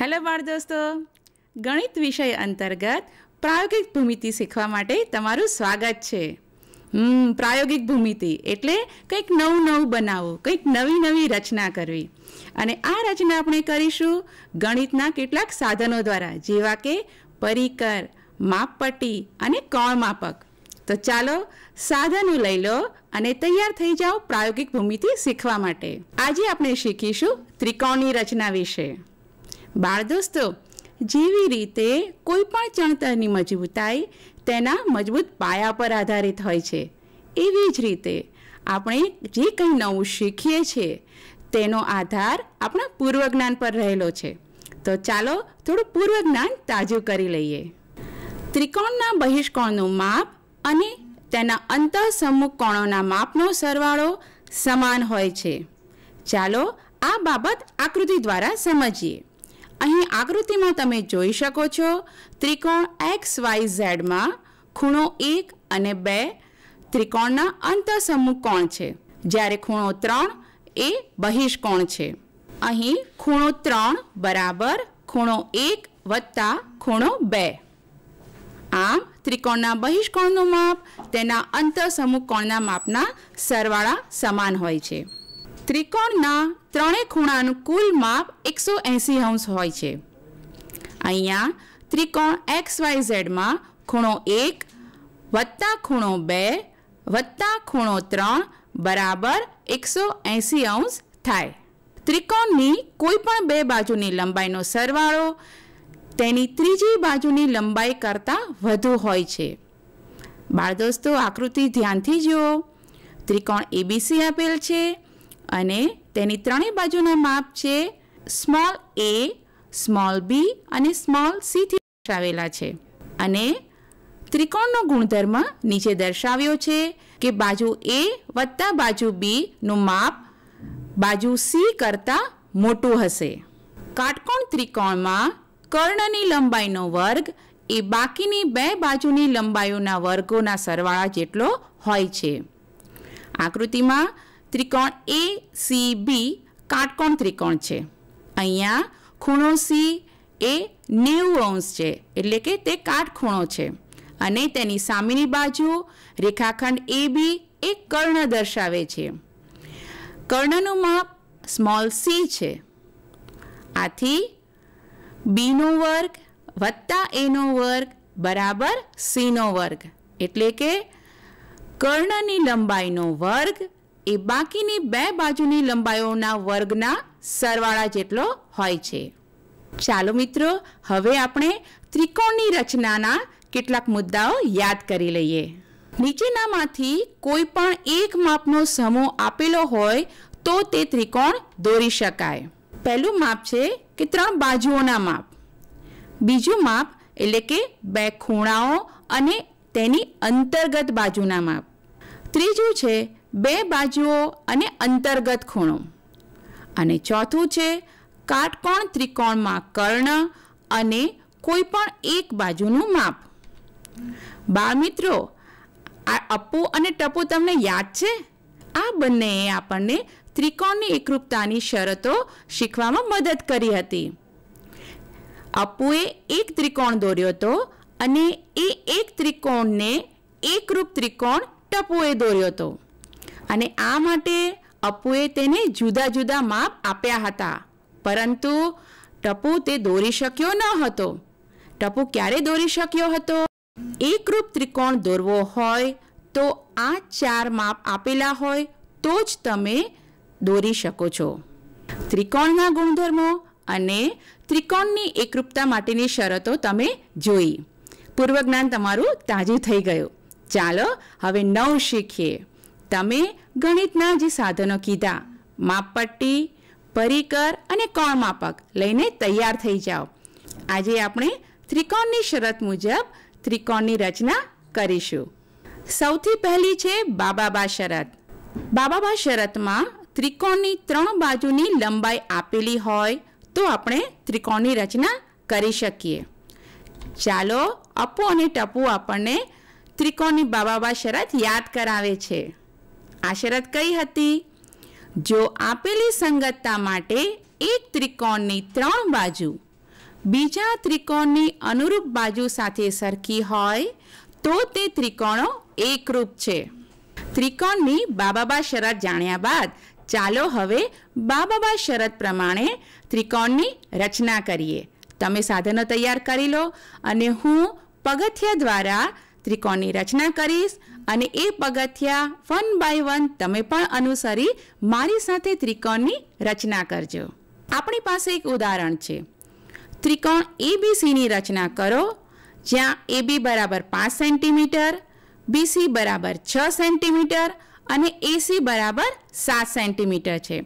hello બાળ દોસ્તો ગણિત વિષય અંતર્ગત પ્રાયોગિક ભૂમિતિ શીખવા માટે તમારું સ્વાગત છે પ્રાયોગિક ભૂમિતિ એટલે કંઈક નવું નવું બનાવવું કંઈક નવી નવી રચના કરવી અને આ રચના આપણે કરીશું ગણિતના કેટલાક સાધનો દ્વારા જેવા કે પરિકર માપપટ્ટી અને કોણ માપક તો ચાલો સાધનો લઈ લો અને તૈયાર થઈ જાઓ પ્રાયોગિક ભૂમિતિ શીખવા માટે આજે આપણે શીખીશું ત્રિકોણની રચના વિશે બાળ દોસ્તો જેવી રીતે કોઈ પણ ચણતરની મજબૂતાઈ તેના મજબૂત પાયા પર આધારિત હોય છે એવી જ રીતે આપણે જે કંઈ નવું શીખીએ છીએ તેનો આધાર આપણા પૂર્વજ્ઞાન પર રહેલો છે તો ચાલો થોડું પૂર્વ જ્ઞાન તાજું કરી લઈએ ત્રિકોણના બહિષ્કોણનું માપ અને તેના અંતઃસમુખ કોણોના માપનો સરવાળો સમાન હોય છે ચાલો આ બાબત આકૃતિ દ્વારા સમજીએ અહીં આકૃતિમાં તમે જોઈ શકો છો ત્રિકોણ એક્સ વાય ઝેડમાં ખૂણો એક અને બે ત્રિકોણના અંતઃસમૂહ કોણ છે જ્યારે ખૂણો ત્રણ એ બહિષ્કોણ છે અહીં ખૂણો ત્રણ બરાબર ખૂણો એક વત્તા ખૂણો બે આમ ત્રિકોણના બહિષ્કોણનું માપ તેના અંતઃસમૂહ કોણના માપના સરવાળા સમાન હોય છે ત્રિકોણના ત્રણે ખૂણાનું કુલ માપ એકસો એંસી અંશ હોય છે અહીંયા ત્રિકોણ એક્સ વાય ઝેડમાં ખૂણો એક વત્તા ખૂણો બે વત્તા ખૂણો ત્રણ બરાબર એકસો એંસી અંશ થાય ત્રિકોણની કોઈ પણ બે બાજુની લંબાઈનો સરવાળો તેની ત્રીજી બાજુની લંબાઈ કરતાં વધુ હોય છે બાળ દોસ્તો આકૃતિ ધ્યાનથી જુઓ ત્રિકોણ એબીસી આપેલ છે અને તેની ત્રણેય બાજુના માપ છે સ્મોલ એ સ્મોલ બી અને સ્મોલ સીથી દર્શાવેલા છે અને ત્રિકોણનો ગુણધર્મ નીચે દર્શાવ્યો છે કે બાજુ એ વત્તા બાજુ બીનું માપ બાજુ સી કરતાં મોટું હશે કાટકોણ ત્રિકોણમાં કર્ણની લંબાઈનો વર્ગ એ બાકીની બે બાજુની લંબાઈઓના વર્ગોના સરવાળા જેટલો હોય છે આકૃતિમાં ત્રિકોણ એ સી બી કાટકોણ ત્રિકોણ છે અહીંયા ખૂણો સી એ નેવું અંશ છે એટલે કે તે કાટખૂણો છે અને તેની સામેની બાજુ રેખાખંડ એ બી એ કર્ણ દર્શાવે છે કર્ણનું માપ સ્મોલ સી છે આથી બીનો વર્ગ વત્તા એનો વર્ગ બરાબર સીનો વર્ગ એટલે કે કર્ણની લંબાઈનો વર્ગ એ બાકીની બે બાજુની લંબાઈઓના વર્ગના સરવાળા જેટલો હોય છે ચાલો મિત્રો હવે આપણે ત્રિકોણની રચનાના કેટલાક મુદ્દાઓ યાદ કરી લઈએ નીચેનામાંથી કોઈ પણ એક માપનો સમૂહ આપેલો હોય તો તે ત્રિકોણ દોરી શકાય પહેલું માપ છે કે ત્રણ બાજુઓના માપ બીજું માપ એટલે કે બે ખૂણાઓ અને તેની અંતર્ગત બાજુના માપ ત્રીજું છે બે બાજુઓ અને અંતર્ગત ખૂણો અને ચોથું છે કાટકોણ ત્રિકોણમાં કર્ણ અને કોઈ પણ એક બાજુનું માપ બાળ મિત્રો આ અપો અને ટપુ તમને યાદ છે આ બંનેએ આપણને ત્રિકોણની એકરૂપતાની શરતો શીખવામાં મદદ કરી હતી અપુએ એક ત્રિકોણ દોર્યો હતો અને એ એક ત્રિકોણને એકરૂપ ત્રિકોણ ટપુએ દોર્યો હતો અને આ માટે અપુએ તેને જુદા જુદા માપ આપ્યા હતા પરંતુ ટપુ તે દોરી શક્યો ન હતો ટપુ ક્યારે દોરી શક્યો હતો એકરૂપ ત્રિકોણ દોરવો હોય તો આ ચાર માપ આપેલા હોય તો જ તમે દોરી શકો છો ત્રિકોણના ગુણધર્મો અને ત્રિકોણની એકરૂપતા માટેની શરતો તમે જોઈ પૂર્વજ્ઞાન તમારું તાજું થઈ ગયું ચાલો હવે નવ શીખીએ તમે ગણિતના જે સાધનો કીધા માપપટ્ટી પરિકર અને કોણમાપક લઈને તૈયાર થઈ જાઓ આજે આપણે ત્રિકોણની શરત મુજબ ત્રિકોણની રચના કરીશું સૌથી પહેલી છે બાબાબા શરત બાબાબા શરતમાં ત્રિકોણની ત્રણ બાજુની લંબાઈ આપેલી હોય તો આપણે ત્રિકોણની રચના કરી શકીએ ચાલો અપુ અને ટપુ આપણને ત્રિકોણની બાબાબા શરત યાદ કરાવે છે આ શરત કઈ હતી જો આપેલી સંગતતા માટે એક ત્રિકોણની ત્રણ બાજુ બીજા ત્રિકોણની અનુરૂપ બાજુ સાથે સરખી હોય તો તે ત્રિકોણો એકરૂપ છે ત્રિકોણની બાબાબા શરત જાણ્યા બાદ ચાલો હવે બાબાબા શરત પ્રમાણે ત્રિકોણની રચના કરીએ તમે સાધનો તૈયાર કરી લો અને હું પગથિયા દ્વારા ત્રિકોણની રચના કરીશ અને એ પગથિયા વન બાય વન તમે પણ અનુસરી મારી સાથે ત્રિકોણની રચના કરજો આપણી પાસે એક ઉદાહરણ છે ત્રિકોણ એબીસીની રચના કરો જ્યાં એબી બરાબર પાંચ સેન્ટીમીટર બીસી બરાબર છ સેન્ટીમીટર અને એસી બરાબર સાત સેન્ટીમીટર છે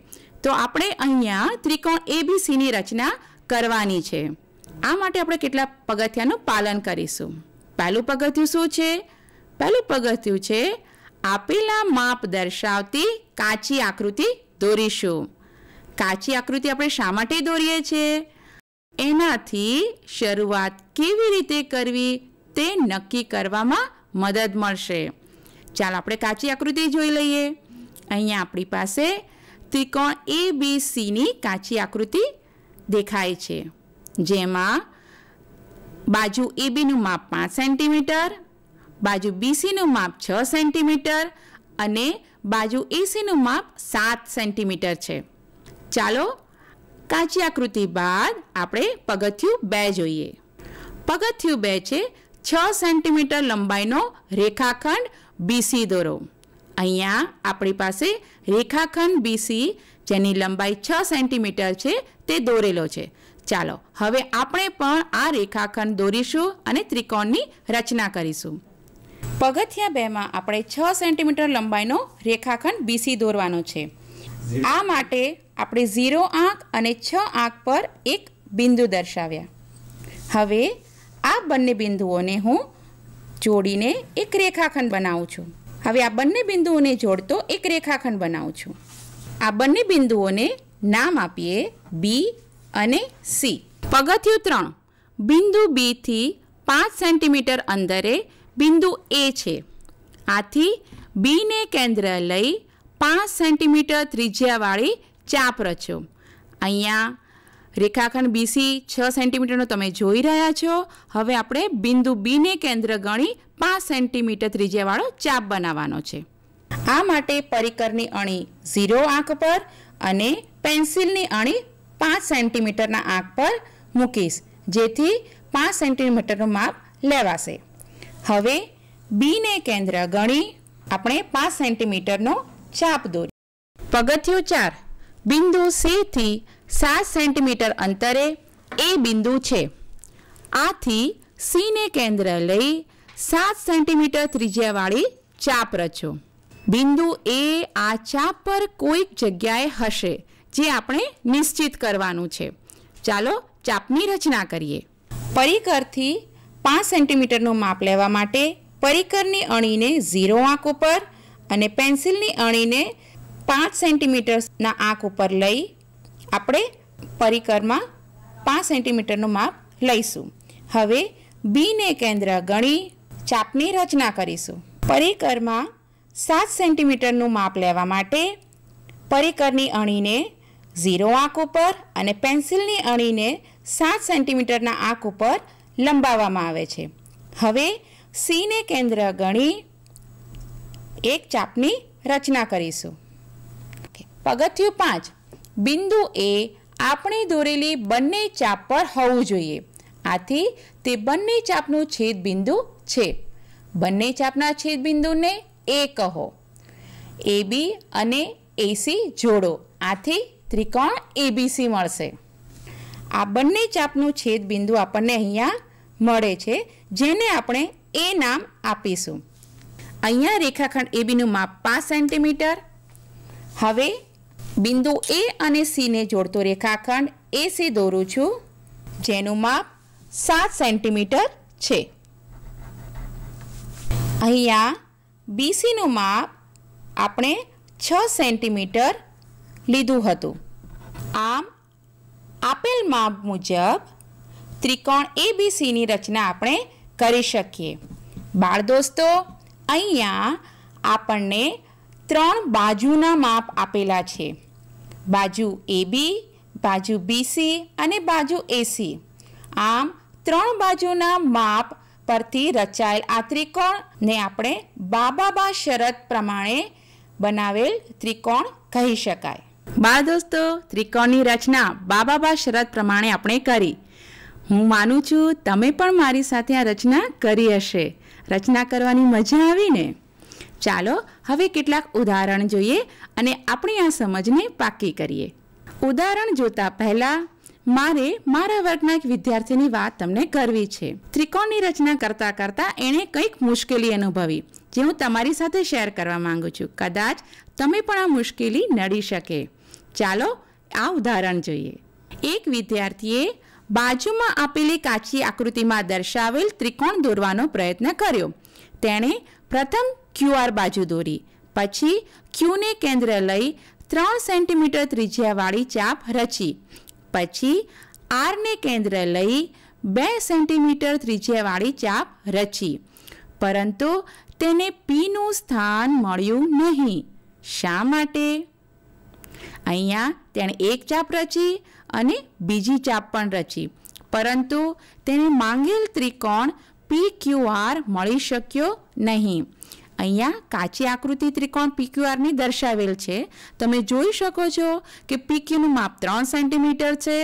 તો આપણે અહીંયા ત્રિકોણ એબીસીની રચના કરવાની છે આ માટે આપણે કેટલા પગથિયાનું પાલન કરીશું પહેલું પગથિયું શું છે પહેલું પગથિયું છે આપેલા માપ દર્શાવતી કાચી આકૃતિ દોરીશું કાચી આકૃતિ આપણે શા માટે દોરીએ છીએ એનાથી શરૂઆત કેવી રીતે કરવી તે નક્કી કરવામાં મદદ મળશે ચાલો આપણે કાચી આકૃતિ જોઈ લઈએ અહીંયા આપણી પાસે ત્રિકોણ એ બી સીની કાચી આકૃતિ દેખાય છે જેમાં બાજુ એબીનું માપ પાંચ સેન્ટીમીટર બાજુ બીસીનું માપ છ સેન્ટીમીટર અને બાજુ એસીનું માપ સાત સેન્ટીમીટર છે ચાલો કાચી આકૃતિ બાદ આપણે પગથિયું બે જોઈએ પગથિયું બે છે છ સેન્ટીમીટર લંબાઈનો રેખાખંડ બીસી દોરો અહીંયા આપણી પાસે રેખાખંડ બીસી જેની લંબાઈ છ સેન્ટીમીટર છે તે દોરેલો છે ચાલો હવે આપણે પણ આ રેખાખંડ દોરીશું અને ત્રિકોણની રચના કરીશું પગથિયા બેમાં આપણે છ સેન્ટીમીટર લંબાઈનો રેખાખંડ બીસી દોરવાનો છે આ માટે આપણે ઝીરો આંક અને છ આંક પર એક બિંદુ દર્શાવ્યા હવે આ બંને બિંદુઓને હું જોડીને એક રેખાખંડ બનાવું છું હવે આ બંને બિંદુઓને જોડતો એક રેખાખંડ બનાવું છું આ બંને બિંદુઓને નામ આપીએ બી અને સી પગથિયું ત્રણ બિંદુ બીથી પાંચ સેન્ટીમીટર અંદરે બિંદુ એ છે આથી બીને કેન્દ્ર લઈ પાંચ સેન્ટીમીટર ત્રિજ્યાવાળી ચાપ રચો અહીંયા રેખાખંડ બીસી છ સેન્ટીમીટરનો તમે જોઈ રહ્યા છો હવે આપણે બિંદુ બીને કેન્દ્ર ગણી પાંચ સેન્ટીમીટર ત્રિજ્યાવાળો ચાપ બનાવવાનો છે આ માટે પરિકરની અણી ઝીરો આંક પર અને પેન્સિલની અણી પાંચ સેન્ટીમીટરના આંક પર મૂકીશ જેથી પાંચ સેન્ટીમીટરનું માપ લેવાશે હવે બીને કેન્દ્ર ગણી આપણે પાંચ સેન્ટીમીટરનો ચાપ દોરી પગથિયું ચાર બિંદુ સીથી સાત સેન્ટીમીટર અંતરે એ બિંદુ છે આથી સીને કેન્દ્ર લઈ સાત સેન્ટીમીટર ત્રિજ્યાવાળી ચાપ રચો બિંદુ એ આ ચાપ પર કોઈક જગ્યાએ હશે જે આપણે નિશ્ચિત કરવાનું છે ચાલો ચાપની રચના કરીએ પરિકરથી પાંચ સેન્ટીમીટરનું માપ લેવા માટે પરિકરની અણીને ઝીરો આંક ઉપર અને પેન્સિલની અણીને પાંચ સેન્ટીમીટર્સના આંક ઉપર લઈ આપણે પરિકરમાં પાંચ સેન્ટીમીટરનું માપ લઈશું હવે બીને કેન્દ્ર ગણી ચાપની રચના કરીશું પરિકરમાં સાત સેન્ટીમીટરનું માપ લેવા માટે પરિકરની અણીને ઝીરો આંક ઉપર અને પેન્સિલની અણીને સાત સેન્ટીમીટરના આંક ઉપર લંબાવવામાં આવે છે હવે સીને કેન્દ્ર ગણી એક ચાપની રચના કરીશું પગથિયું પાંચ બિંદુ એ આપણે દોરેલી બંને ચાપ પર હોવું જોઈએ આથી તે બંને ચાપનું છેદબિંદુ છે બંને ચાપના છેદબિંદુને બિંદુને એ કહો એબી અને એસી જોડો આથી ત્રિકોણ એબીસી મળશે આ બંને ચાપનું છેદ બિંદુ આપણને અહીંયા મળે છે જેને આપણે એ નામ આપીશું અહીંયા રેખાખંડ એબીનું માપ પાંચ સેન્ટીમીટર હવે બિંદુ એ અને સીને જોડતો રેખાખંડ એસી દોરું છું જેનું માપ સાત સેન્ટીમીટર છે અહીંયા બીસીનું માપ આપણે છ સેન્ટીમીટર લીધું હતું આમ આપેલ માપ મુજબ ત્રિકોણ એબીસીની રચના આપણે કરી શકીએ બાળ દોસ્તો અહીંયા આપણને ત્રણ બાજુના માપ આપેલા છે બાજુ એબી બાજુ બીસી અને બાજુ એસી આમ ત્રણ બાજુના માપ પરથી રચાયેલ આ ત્રિકોણને આપણે બાબાબા શરત પ્રમાણે બનાવેલ ત્રિકોણ કહી શકાય બાળ દોસ્તો ત્રિકોણની રચના બાબાબા શરત પ્રમાણે આપણે કરી હું માનું છું તમે પણ મારી સાથે આ રચના કરી હશે રચના કરવાની મજા આવી ને ચાલો હવે કેટલાક ઉદાહરણ જોઈએ અને આપણી આ સમજને પાકી કરીએ ઉદાહરણ જોતા પહેલાં મારે મારા વર્ગના એક વિદ્યાર્થીની વાત તમને કરવી છે ત્રિકોણની રચના કરતાં કરતાં એણે કંઈક મુશ્કેલી અનુભવી જે હું તમારી સાથે શેર કરવા માંગુ છું કદાચ તમે પણ આ મુશ્કેલી નડી શકે ચાલો આ ઉદાહરણ જોઈએ એક વિદ્યાર્થીએ બાજુમાં આપેલી કાચી આકૃતિમાં દર્શાવેલ ત્રિકોણ દોરવાનો પ્રયત્ન કર્યો તેણે પ્રથમ ક્યુઆર બાજુ દોરી પછી ક્યુને કેન્દ્ર લઈ ત્રણ સેન્ટીમીટર ત્રિજ્યાવાળી ચાપ રચી પછી આરને કેન્દ્ર લઈ બે સેન્ટીમીટર ત્રિજ્યાવાળી ચાપ રચી પરંતુ તેને પીનું સ્થાન મળ્યું નહીં શા માટે અહીંયા તેણે એક ચાપ રચી અને બીજી ચાપ પણ રચી પરંતુ તેને માંગેલ ત્રિકોણ પી ક્યુ આર મળી શક્યો નહીં અહીંયા કાચી આકૃતિ ત્રિકોણ પીક્યુઆરની દર્શાવેલ છે તમે જોઈ શકો છો કે પીક્યુનું માપ ત્રણ સેન્ટીમીટર છે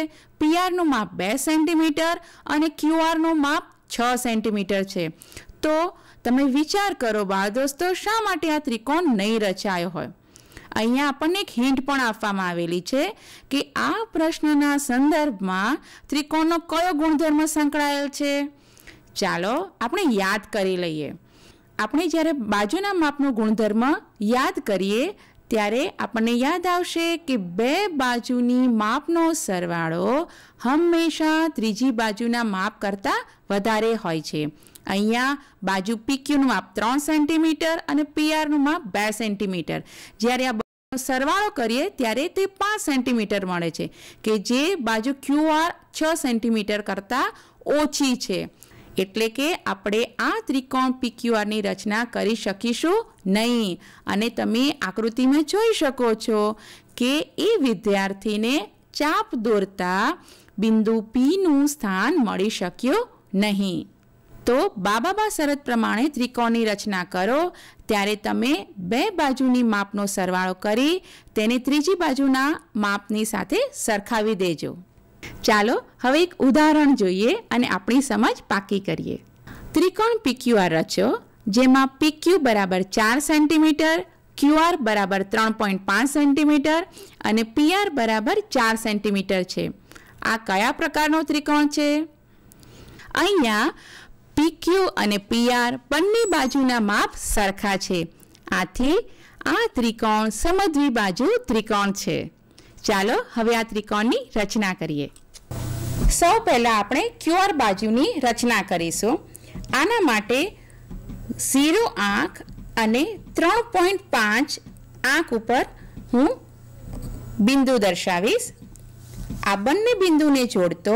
પીઆરનું માપ બે સેન્ટીમીટર અને ક્યુઆરનું માપ છ સેન્ટીમીટર છે તો તમે વિચાર કરો બાળ દોસ્તો શા માટે આ ત્રિકોણ નહીં રચાયો હોય અહીંયા આપણને એક હિન્ટ પણ આપવામાં આવેલી છે કે આ પ્રશ્નના સંદર્ભમાં ત્રિકોણનો કયો ગુણધર્મ સંકળાયેલ છે ચાલો આપણે યાદ કરી લઈએ આપણે જ્યારે બાજુના માપનો ગુણધર્મ યાદ કરીએ ત્યારે આપણને યાદ આવશે કે બે બાજુની માપનો સરવાળો હંમેશા ત્રીજી બાજુના માપ કરતાં વધારે હોય છે અહીંયા બાજુ પીક્યુનું માપ ત્રણ સેન્ટીમીટર અને પીઆરનું માપ બે સેન્ટીમીટર જ્યારે આ સરવાળો કરીએ ત્યારે તે પાંચ સેન્ટીમીટર મળે છે કે જે બાજુ ક્યુઆર છ સેન્ટીમીટર કરતાં ઓછી છે એટલે કે આપણે આ ત્રિકોણ પીક્યુઆરની રચના કરી શકીશું નહીં અને તમે આકૃતિમાં જોઈ શકો છો કે એ વિદ્યાર્થીને ચાપ દોરતા બિંદુ પીનું સ્થાન મળી શક્યું નહીં તો બાબામાં શરત પ્રમાણે ત્રિકોણની રચના કરો ત્યારે તમે બે બાજુની માપનો સરવાળો કરી તેને ત્રીજી બાજુના માપની સાથે સરખાવી દેજો ચાલો હવે એક ઉદાહરણ જોઈએ અને આપણી સમજ પાકી કરીએ ત્રિકોણ પીક્યુઆર રચો જેમાં પીક્યુ બરાબર ચાર સેન્ટીમીટર ક્યુઆર બરાબર ત્રણ પોઈન્ટ પાંચ સેન્ટીમીટર અને પીઆર બરાબર ચાર સેન્ટીમીટર છે આ કયા પ્રકારનો ત્રિકોણ છે અહીંયા PQ અને પીઆર બંને બાજુના માપ સરખા છે આથી આ ત્રિકોણ બાજુ ત્રિકોણ છે ચાલો હવે આ ત્રિકોણની રચના કરીએ સૌ પહેલાં આપણે ક્યુઆર બાજુની રચના કરીશું આના માટે ઝીરો આંખ અને ત્રણ પોઈન્ટ પાંચ આંખ ઉપર હું બિંદુ દર્શાવીશ આ બંને બિંદુને જોડતો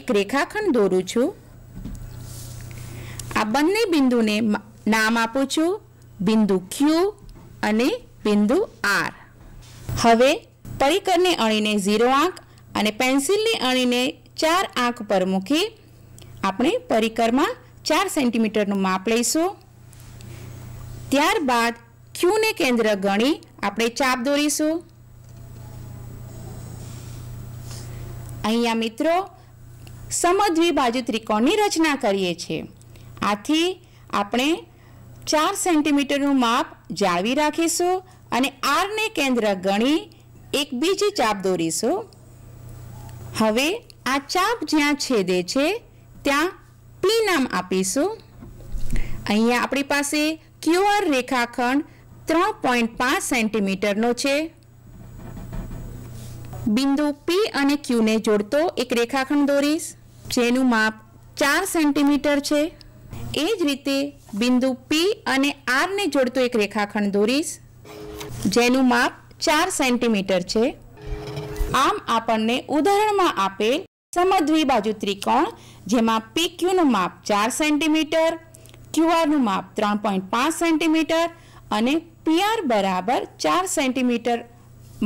એક રેખાખંડ દોરું છું આ બંને બિંદુને નામ આપું છું બિંદુ ક્યુ અને બિંદુ આર હવે પરિકરને અણીને ઝીરો આંક અને પેન્સિલને અણીને ચાર આંક પર મૂકી આપણે પરિકરમાં ચાર સેન્ટીમીટરનું માપ લઈશું ત્યારબાદ ક્યુને કેન્દ્ર ગણી આપણે ચાપ દોરીશું અહીંયા મિત્રો બાજુ ત્રિકોણની રચના કરીએ છીએ આથી આપણે ચાર સેન્ટીમીટરનું માપ જાળવી રાખીશું અને આરને કેન્દ્ર ગણી એક બીજી ચાપ દોરીશું હવે આ ચાપ જ્યાં છેદે છે ત્યાં પી નામ આપીશું અહીંયા આપણી પાસે ક્યુઆર રેખાખંડ ત્રણ પોઈન્ટ પાંચ સેન્ટીમીટરનો છે બિંદુ પી અને ક્યુને જોડતો એક રેખાખંડ દોરીશ જેનું માપ ચાર સેન્ટીમીટર છે એ જ રીતે બિંદુ પી અને આરને જોડતો એક રેખાખંડ દોરીશ જેનું માપ ચાર સેન્ટીમીટર છે આમ આપણને ઉદાહરણમાં આપેલ સમદ્વી બાજુ ત્રિકોણ જેમાં પી ક્યુનું માપ ચાર સેન્ટીમીટર ક્યુઆરનું માપ ત્રણ પોઈન્ટ પાંચ સેન્ટીમીટર અને પીઆર બરાબર ચાર સેન્ટીમીટર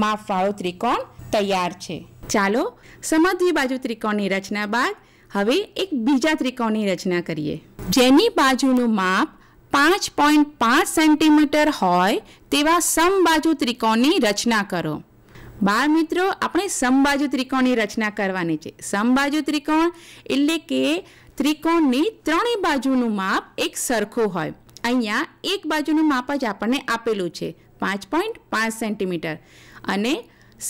માપવાળો ત્રિકોણ તૈયાર છે ચાલો સમદ્વી બાજુ ત્રિકોણની રચના બાદ હવે એક બીજા ત્રિકોણની રચના કરીએ જેની બાજુનું માપ પાંચ પોઈન્ટ પાંચ સેન્ટીમીટર હોય તેવા સમબાજુ ત્રિકોણની રચના કરો બાળ મિત્રો આપણે સમબાજુ ત્રિકોણની રચના કરવાની છે સમબાજુ ત્રિકોણ એટલે કે ત્રિકોણની ત્રણેય બાજુનું માપ એક સરખું હોય અહીંયા એક બાજુનું માપ જ આપણને આપેલું છે પાંચ પોઈન્ટ પાંચ સેન્ટીમીટર અને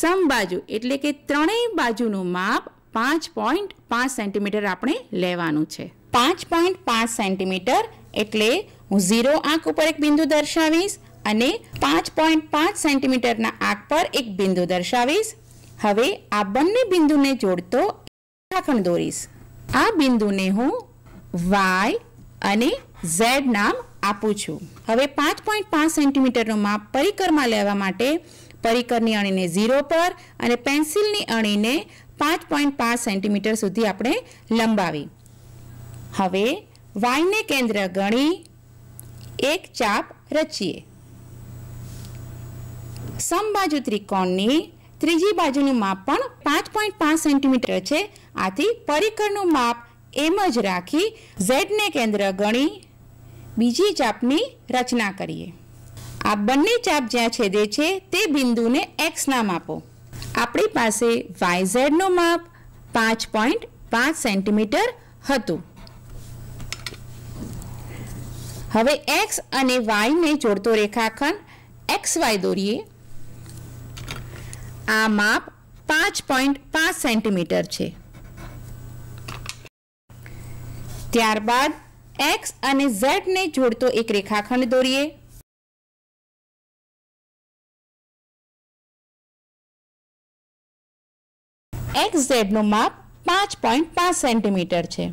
સમબાજુ એટલે કે ત્રણેય બાજુનું માપ પાંચ પોઈન્ટ પાંચ સેન્ટીમીટર આપણે લેવાનું છે પાંચ પોઈન્ટ પાંચ સેન્ટીમીટર એટલે હું ઝીરો આંક ઉપર એક બિંદુ દર્શાવીશ અને પાંચ પોઈન્ટ પાંચ સેન્ટીમીટરના આંક પર એક બિંદુ દર્શાવીશ હવે આ બંને બિંદુને જોડતો રાખણ દોરીશ આ બિંદુને હું વાય અને ઝેડ નામ આપું છું હવે પાંચ પોઈન્ટ પાંચ સેન્ટીમીટરનું માપ પરિકરમાં લેવા માટે પરિકરની અણીને ઝીરો પર અને પેન્સિલની અણીને પાંચ પોઈન્ટ પાંચ સેન્ટીમીટર સુધી આપણે લંબાવી હવે વાયને કેન્દ્ર ગણી એક ચાપ રચીએ સમબાજુ ત્રિકોણની ત્રીજી બાજુનું માપ પણ પાંચ પોઈન્ટ પાંચ સેન્ટીમીટર છે આથી પરિકરનું માપ એમ જ રાખી ઝેડને કેન્દ્ર ગણી બીજી ચાપની રચના કરીએ આ બંને ચાપ જ્યાં છેદે છે તે બિંદુને એક્સ નામ આપો આપણી પાસે વાય ઝેડનું માપ પાંચ પોઈન્ટ પાંચ સેન્ટીમીટર હતું હવે એક્સ અને ને જોડતો રેખાખંડ એક્સ વાય દોરીએ આ માપ પાંચ પોઈન્ટ પાંચ સેન્ટીમીટર છે ત્યારબાદ એક્સ અને ને જોડતો એક રેખાખંડ દોરીએ એક્સ ઝેડ નું માપ પાંચ પોઈન્ટ પાંચ સેન્ટીમીટર છે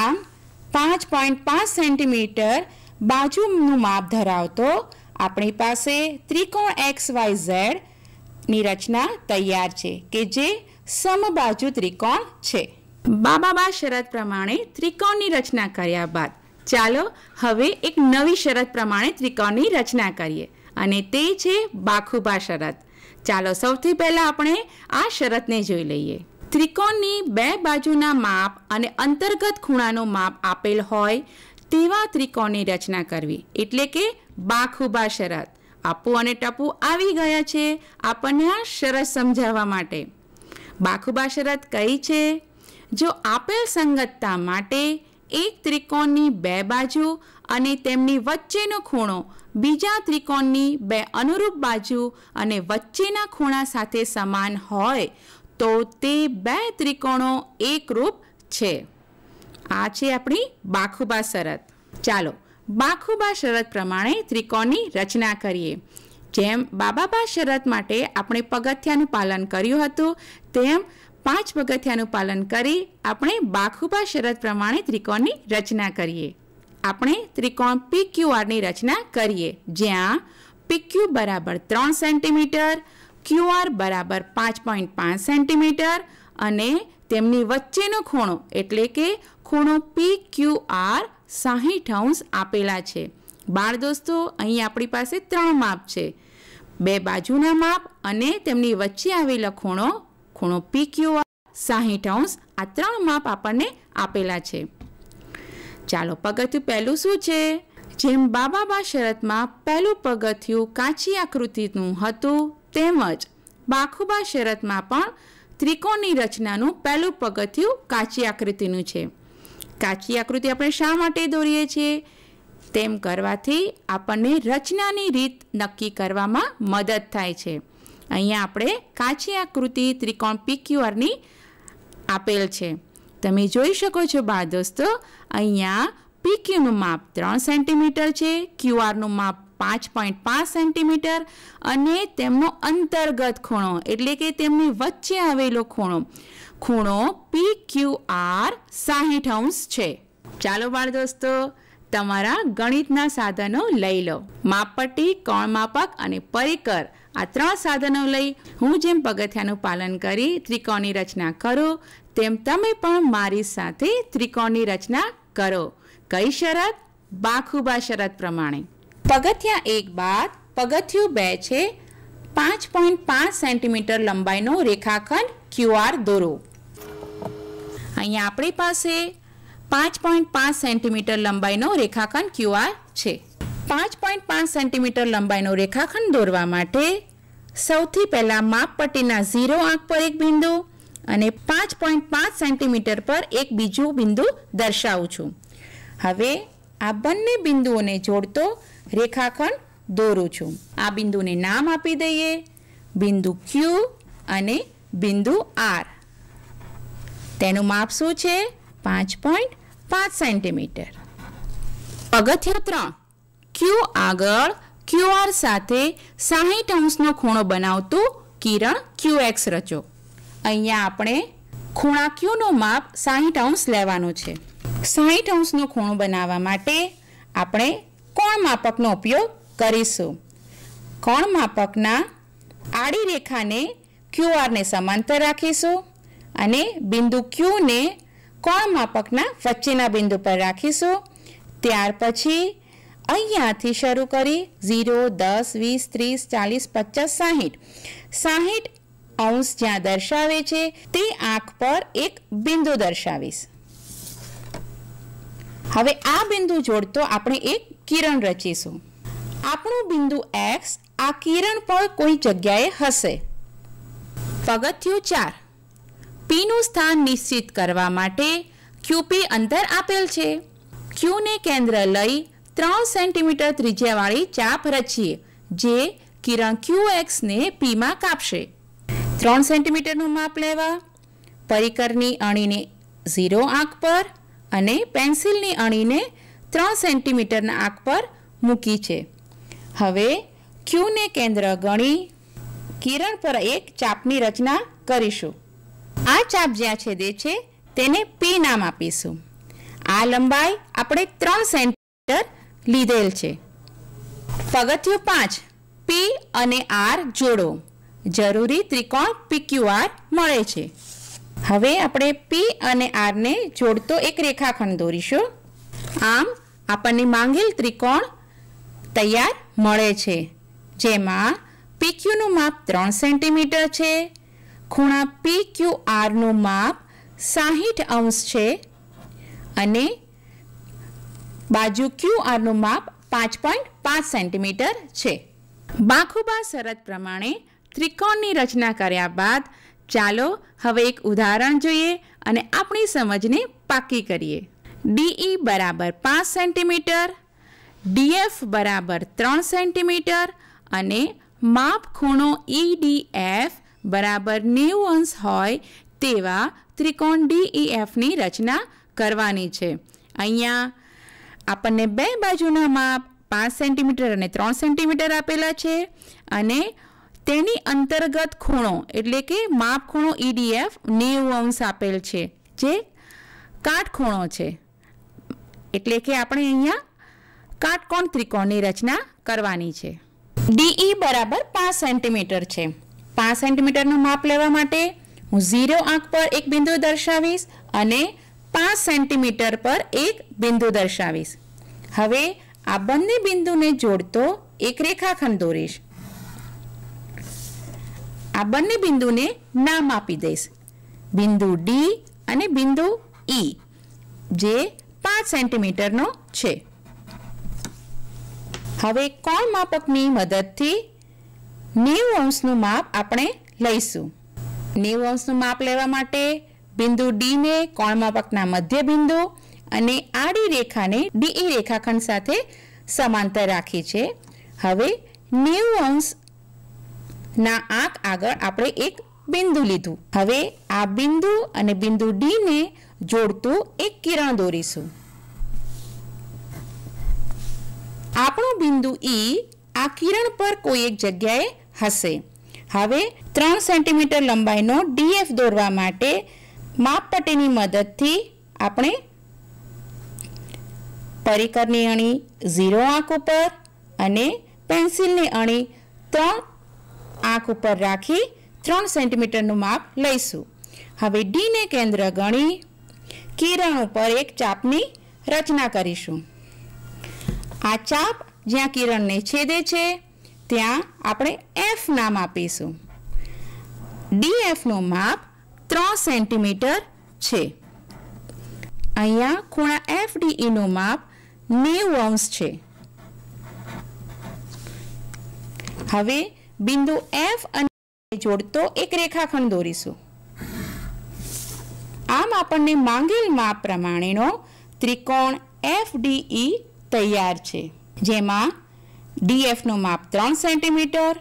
આમ પાંચ પોઈન્ટ પાંચ સેન્ટીમીટર બાજુનું માપ ધરાવતો આપણી પાસે ત્રિકોણ એક્સ વાય ઝેડની રચના તૈયાર છે કે જે સમબાજુ ત્રિકોણ છે બાબાબા શરત પ્રમાણે ત્રિકોણની રચના કર્યા બાદ ચાલો હવે એક નવી શરત પ્રમાણે ત્રિકોણની રચના કરીએ અને તે છે બાખુબા શરત ચાલો સૌથી પહેલાં આપણે આ શરતને જોઈ લઈએ ત્રિકોણની બે બાજુના માપ અને અંતર્ગત ખૂણાનો માપ આપેલ હોય તેવા ત્રિકોણની રચના કરવી એટલે કે બાખુબા શરત આપુ અને ટપુ આવી ગયા છે આપણને આ શરત સમજાવવા માટે બાખુબા શરત કઈ છે જો આપેલ સંગતતા માટે એક ત્રિકોણની બે બાજુ અને તેમની વચ્ચેનો ખૂણો બીજા ત્રિકોણની બે અનુરૂપ બાજુ અને વચ્ચેના ખૂણા સાથે સમાન હોય તો તે બે ત્રિકોણો એકરૂપ છે આ છે આપણી બાખુબા શરત ચાલો બાખુબા શરત પ્રમાણે ત્રિકોણની રચના કરીએ જેમ બાબાબા શરત માટે આપણે પગથિયાનું પાલન કર્યું હતું તેમ પાંચ પગથિયાનું પાલન કરી આપણે બાખુબા શરત પ્રમાણે ત્રિકોણની રચના કરીએ આપણે ત્રિકોણ પીક્યુઆરની રચના કરીએ જ્યાં પીક્યુ બરાબર ત્રણ સેન્ટીમીટર ક્યુઆર બરાબર પાંચ પોઈન્ટ પાંચ સેન્ટીમીટર અને તેમની વચ્ચેનો ખૂણો એટલે કે ખૂણો પી ક્યુ આર સાહીઠ અંશ આપેલા છે બાળ દોસ્તો અહીં આપણી પાસે ત્રણ માપ છે બે બાજુના માપ અને તેમની વચ્ચે આવેલા ખૂણો ખૂણો પી ક્યુ આર સાહીઠ અંશ આ ત્રણ માપ આપણને આપેલા છે ચાલો પગથિયું પહેલું શું છે જેમ બાબાબા શરતમાં પહેલું પગથિયું કાચી આકૃતિનું હતું તેમજ બાખુબા શરતમાં પણ ત્રિકોણની રચનાનું પહેલું પગથિયું કાચી આકૃતિનું છે કાચી આકૃતિ આપણે શા માટે દોરીએ છીએ તેમ કરવાથી આપણને રચનાની રીત નક્કી કરવામાં મદદ થાય છે અહીંયા આપણે કાચી આકૃતિ ત્રિકોણ પીક્યુઆરની આપેલ છે તમે જોઈ શકો છો બાળ દોસ્તો અહીંયા પીક્યુનું માપ ત્રણ સેન્ટીમીટર છે ક્યુઆરનું માપ પાંચ પોઈન્ટ પાંચ સેન્ટીમીટર અને તેમનો અંતર્ગત ખૂણો એટલે કે તેમની વચ્ચે આવેલો ખૂણો ખૂણો પી ક્યુ આર સાહીઠ અંશ છે ચાલો બાળ દોસ્તો તમારા ગણિતના સાધનો લઈ લો માપપટ્ટી માપક અને પરિકર આ ત્રણ સાધનો લઈ હું જેમ પગથિયાનું પાલન કરી ત્રિકોણની રચના કરો તેમ તમે પણ મારી સાથે ત્રિકોણની રચના કરો કઈ શરત બાખુબા શરત પ્રમાણે પગથિયા એક બાદ પગથિયું બે છે પાંચ પોઈન્ટ પાંચ સેન્ટીમીટર લંબાઈનો રેખાખંડ ક્યુઆર દોરો અહીંયા આપણી પાસે પાંચ પોઈન્ટ પાંચ સેન્ટીમીટર લંબાઈનો રેખાખંડ ક્યુઆર છે પાંચ પોઈન્ટ પાંચ સેન્ટીમીટર લંબાઈનો રેખાખંડ દોરવા માટે સૌથી પહેલાં માપપટ્ટીના ઝીરો આંક પર એક બિંદુ અને પાંચ પોઈન્ટ પાંચ સેન્ટીમીટર પર એક બીજું બિંદુ દર્શાવું છું હવે આ બંને બિંદુઓને જોડતો રેખાખંડ દોરું છું આ બિંદુને નામ આપી દઈએ બિંદુ ક્યુ અને બિંદુ આર તેનું માપ શું છે પાંચ પોઈન્ટ પાંચ સેન્ટીમીટર પગથિયા ત્રણ ક્યુ આગળ ક્યુઆર સાથે સાહીઠ અંશનો ખૂણો બનાવતું કિરણ ક્યુ એક્સ રચો અહીંયા આપણે ખૂણા ક્યુનું માપ સાહીઠ અંશ લેવાનો છે સાહીઠ અંશનો ખૂણો બનાવવા માટે આપણે કોણ માપકનો ઉપયોગ કરીશું કોણ માપકના આડી રેખાને ક્યુઆરને સમાંતર રાખીશું અને બિંદુ ક્યુને કોણ માપકના વચ્ચેના બિંદુ પર રાખીશું ત્યાર પછી અહીંયાથી શરૂ કરી ઝીરો દસ વીસ ત્રીસ ચાલીસ પચાસ સાહીઠ સાહીઠ અંશ જ્યાં દર્શાવે છે તે આંખ પર એક બિંદુ દર્શાવીશ હવે આ બિંદુ જોડતો આપણે એક કિરણ રચીશું આપણું બિંદુ એક્સ આ કિરણ પર કોઈ જગ્યાએ હશે પગથિયું ચાર પીનું સ્થાન નિશ્ચિત કરવા માટે ક્યુપી અંતર આપેલ છે ક્યુને કેન્દ્ર લઈ ત્રણ સેન્ટીમીટર ત્રિજ્યાવાળી ચાપ રચીએ જે કિરણ ક્યુ એક્સને પીમાં કાપશે ત્રણ સેન્ટીમીટરનું માપ લેવા પરિકરની અણીને ઝીરો આંક પર અને પેન્સિલની અણીને ત્રણ સેન્ટીમીટરના આંક પર મૂકી છે હવે ક્યુને કેન્દ્ર ગણી કિરણ પર એક ચાપની રચના કરીશું આ ચાપ જ્યાં છેદે છે તેને પી નામ આપીશું આ લંબાઈ આપણે ત્રણ સેન્ટીમીટર લીધેલ છે પગથિયું પાંચ પી અને આર જોડો જરૂરી ત્રિકોણ પીક્યુઆર મળે છે હવે આપણે પી અને આરને જોડતો એક રેખાખંડ દોરીશું આમ આપણને માંગેલ ત્રિકોણ તૈયાર મળે છે જેમાં પી ક્યુનું માપ ત્રણ સેન્ટીમીટર છે ખૂણા પીક્યુ આરનું માપ સાહીઠ અંશ છે અને બાજુ ક્યુ આરનું માપ પાંચ પોઈન્ટ પાંચ સેન્ટીમીટર છે બાખુબા શરત પ્રમાણે ત્રિકોણની રચના કર્યા બાદ ચાલો હવે એક ઉદાહરણ જોઈએ અને આપણી સમજને પાકી કરીએ ડીઈ બરાબર પાંચ સેન્ટીમીટર ડીએફ બરાબર ત્રણ સેન્ટીમીટર અને માપ ખૂણો ઈડીએફ બરાબર નેવું અંશ હોય તેવા ત્રિકોણ ડીઈએફની રચના કરવાની છે અહીંયા આપણને બે બાજુના માપ પાંચ સેન્ટીમીટર અને ત્રણ સેન્ટીમીટર આપેલા છે અને તેની અંતર્ગત ખૂણો એટલે કે માપ ખૂણો ઈડીએફ e નેવું અંશ આપેલ છે જે કાટખૂણો છે એટલે કે આપણે અહીંયા કાટકોણ ત્રિકોણની રચના કરવાની છે ડીઈ e બરાબર પાંચ સેન્ટીમીટર છે પાંચ સેન્ટીમીટરનું માપ લેવા માટે હું ઝીરો આંક પર એક બિંદુ દર્શાવીશ અને પાંચ સેન્ટીમીટર પર એક બિંદુ દર્શાવીશ હવે આ બંને બિંદુને જોડતો એક રેખાખંડ દોરીશ આ બંને બિંદુને નામ આપી દઈશ બિંદુ ડી અને બિંદુ ઈ e, જે પાંચ સેન્ટીમીટરનો છે હવે કોણ માપકની મદદથી નેવું અંશનું માપ આપણે લઈશું નેવું અંશનું માપ લેવા માટે બિંદુ ડીને કોણ માપકના મધ્ય બિંદુ અને આડી રેખાને ડીઈ e રેખાખંડ સાથે સમાંતર રાખી છે હવે નેવું અંશ ના આંક આગળ આપણે એક બિંદુ લીધું હવે આ બિંદુ અને બિંદુ ડી ને જોડતું એક કિરણ દોરીશું આપણું બિંદુ ઈ e આ કિરણ પર કોઈ એક જગ્યાએ હશે હવે ત્રણ સેન્ટીમીટર લંબાઈનો ડીએફ દોરવા માટે માપપટ્ટીની મદદથી આપણે પરિકરની અણી ઝીરો આંક ઉપર અને પેન્સિલની અણી ત્રણ આંખ ઉપર રાખી ત્રણ સેન્ટીમીટરનું માપ લઈશું હવે ડીને કેન્દ્ર ગણી કિરણ ઉપર એક ચાપની રચના કરીશું આ ચાપ જ્યાં કિરણને છેદે છે ત્યાં આપણે એફ નામ આપીશું ડીએફનું માપ ત્રણ સેન્ટીમીટર છે અહીંયા ખૂણા એફ ડીઈનું e માપ નેવું અંશ છે હવે બિંદુ એફ અને જોડતો એક રેખાખંડ દોરીશું આમ આપણને માંગેલ માપ પ્રમાણેનો ત્રિકોણ એફ e તૈયાર છે જેમાં ડીએફનું માપ ત્રણ સેન્ટીમીટર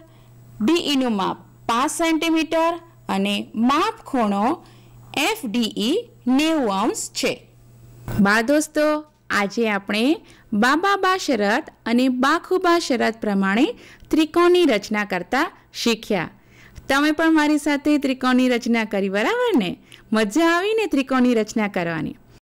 ડીઈનું e માપ પાંચ સેન્ટીમીટર અને માપ ખૂણો એફ ડીઈ e છે બાળ દોસ્તો આજે આપણે બાબા શરત અને બાખુબા શરત પ્રમાણે ત્રિકોણની રચના કરતા શીખ્યા તમે પણ મારી સાથે ત્રિકોણની રચના કરી બરાબર ને મજા આવીને ત્રિકોણની રચના કરવાની